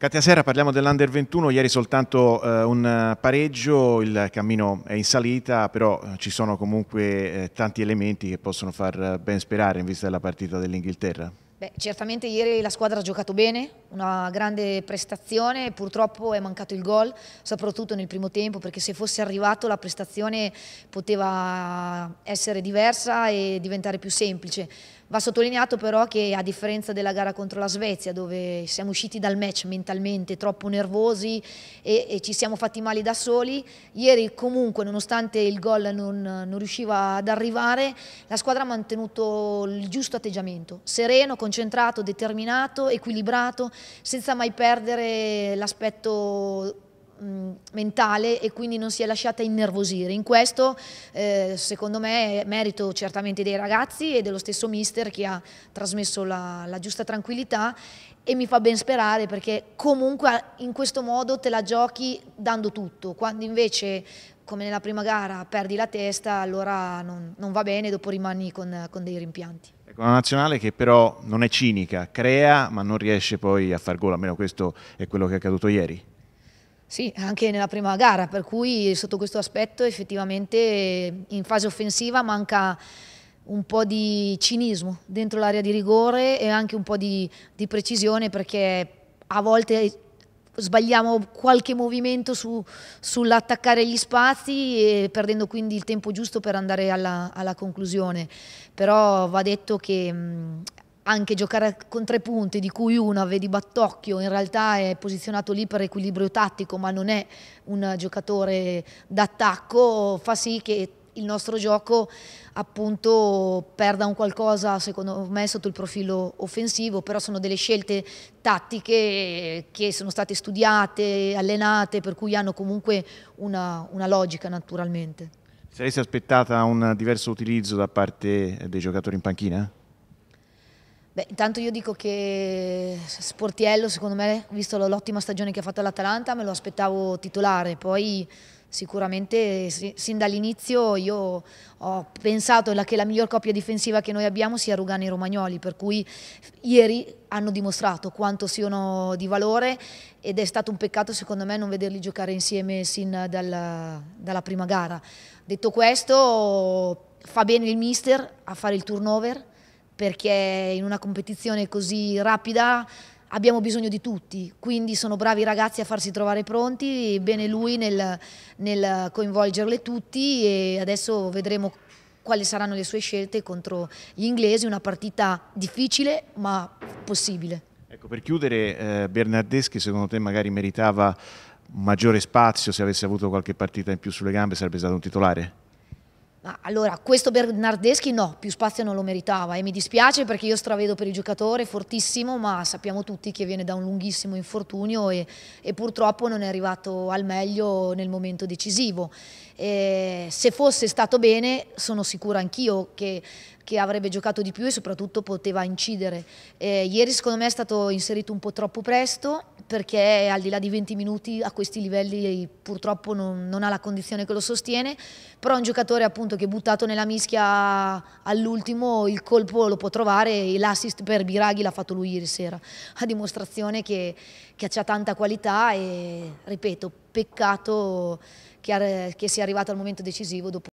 Katia Sera, parliamo dell'Under 21, ieri soltanto eh, un pareggio, il cammino è in salita, però eh, ci sono comunque eh, tanti elementi che possono far eh, ben sperare in vista della partita dell'Inghilterra. Beh, certamente ieri la squadra ha giocato bene, una grande prestazione, purtroppo è mancato il gol, soprattutto nel primo tempo, perché se fosse arrivato la prestazione poteva essere diversa e diventare più semplice Va sottolineato però che a differenza della gara contro la Svezia dove siamo usciti dal match mentalmente troppo nervosi e, e ci siamo fatti male da soli, ieri comunque nonostante il gol non, non, riusciva ad arrivare la squadra ha mantenuto il giusto atteggiamento, sereno, concentrato, determinato, equilibrato, senza mai perdere l'aspetto mh, mentale e quindi non si è lasciata innervosire. In questo eh, secondo me è merito certamente dei ragazzi e dello stesso mister che ha trasmesso la, la giusta tranquillità e mi fa ben sperare perché comunque in questo modo te la giochi dando tutto, quando invece come nella prima gara perdi la testa allora non, non va bene, dopo rimani con, con dei rimpianti. una ecco, nazionale che però non è cinica, crea ma non riesce poi a far gol, almeno questo è quello che è accaduto ieri. Sì, anche nella prima gara, per cui sotto questo aspetto effettivamente in fase offensiva manca un po' di cinismo dentro l'area di rigore e anche un po' di, di, precisione perché a volte sbagliamo qualche movimento su, sull'attaccare gli spazi perdendo quindi il tempo giusto per andare alla, alla conclusione. Però va detto che anche giocare con tre punte, di cui una, vedi Battocchio, in realtà è posizionato lì per equilibrio tattico, ma non è un giocatore d'attacco, fa sì che il nostro gioco appunto perda un qualcosa secondo me sotto il profilo offensivo, però sono delle scelte tattiche che sono state studiate, allenate, per cui hanno comunque una, una logica naturalmente. Saresti aspettata un diverso utilizzo da parte dei giocatori in panchina? Beh, intanto io dico che Sportiello, secondo me, visto l'ottima stagione che ha fatto l'Atalanta, me lo aspettavo titolare, poi sicuramente sin dall'inizio io ho pensato che la miglior coppia difensiva che noi abbiamo sia Rugani e Romagnoli, per cui ieri hanno dimostrato quanto siano di valore ed è stato un peccato secondo me non vederli giocare insieme sin dalla, dalla prima gara. Detto questo, fa bene il mister a fare il turnover, perché in una competizione così rapida abbiamo bisogno di tutti, quindi sono bravi i ragazzi a farsi trovare pronti, bene lui nel, nel coinvolgerle tutti e adesso vedremo quali saranno le sue scelte contro gli inglesi, una partita difficile ma possibile. Ecco, per chiudere, eh, Bernardeschi secondo te magari meritava maggiore spazio se avesse avuto qualche partita in più sulle gambe, sarebbe stato un titolare? allora, questo Bernardeschi no, più spazio non lo meritava e mi dispiace perché io stravedo per il giocatore, fortissimo, ma sappiamo tutti che viene da un lunghissimo infortunio e, e purtroppo non è arrivato al meglio nel momento decisivo. E se fosse stato bene, sono sicura anch'io che, che, avrebbe giocato di più e soprattutto poteva incidere. E ieri secondo me è stato inserito un po' troppo presto, perché al di là di 20 minuti a questi livelli purtroppo non, non, ha la condizione che lo sostiene, però un giocatore appunto che buttato nella mischia all'ultimo il colpo lo può trovare e l'assist per Biraghi l'ha fatto lui ieri sera, a dimostrazione che, che c'ha tanta qualità e ripeto, peccato che, che sia arrivato al momento decisivo dopo